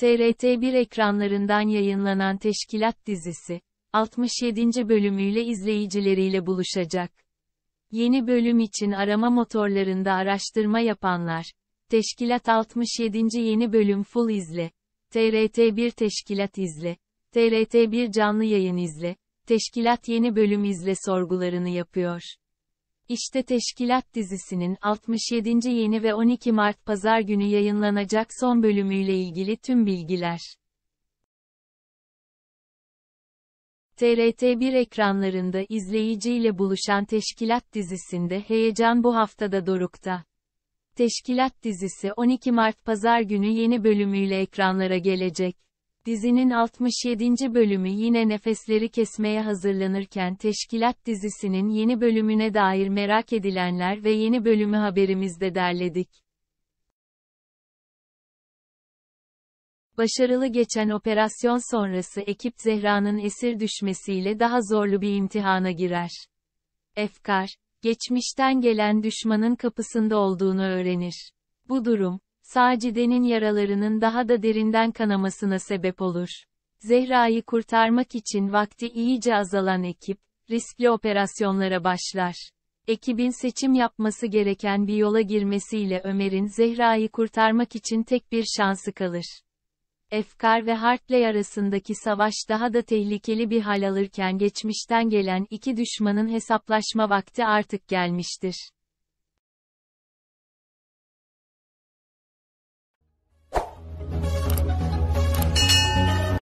TRT1 ekranlarından yayınlanan Teşkilat dizisi, 67. bölümüyle izleyicileriyle buluşacak. Yeni bölüm için arama motorlarında araştırma yapanlar, Teşkilat 67. yeni bölüm full izle, TRT1 Teşkilat izle, TRT1 canlı yayın izle, Teşkilat yeni bölüm izle sorgularını yapıyor. İşte Teşkilat dizisinin 67. yeni ve 12 Mart Pazar günü yayınlanacak son bölümüyle ilgili tüm bilgiler. TRT1 ekranlarında izleyiciyle buluşan Teşkilat dizisinde heyecan bu haftada dorukta. Teşkilat dizisi 12 Mart Pazar günü yeni bölümüyle ekranlara gelecek. Dizinin 67. bölümü yine nefesleri kesmeye hazırlanırken Teşkilat dizisinin yeni bölümüne dair merak edilenler ve yeni bölümü haberimizde derledik. Başarılı geçen operasyon sonrası ekip Zehra'nın esir düşmesiyle daha zorlu bir imtihana girer. Efkar, geçmişten gelen düşmanın kapısında olduğunu öğrenir. Bu durum, Sacide'nin yaralarının daha da derinden kanamasına sebep olur. Zehra'yı kurtarmak için vakti iyice azalan ekip, riskli operasyonlara başlar. Ekibin seçim yapması gereken bir yola girmesiyle Ömer'in Zehra'yı kurtarmak için tek bir şansı kalır. Efkar ve Hartley arasındaki savaş daha da tehlikeli bir hal alırken geçmişten gelen iki düşmanın hesaplaşma vakti artık gelmiştir.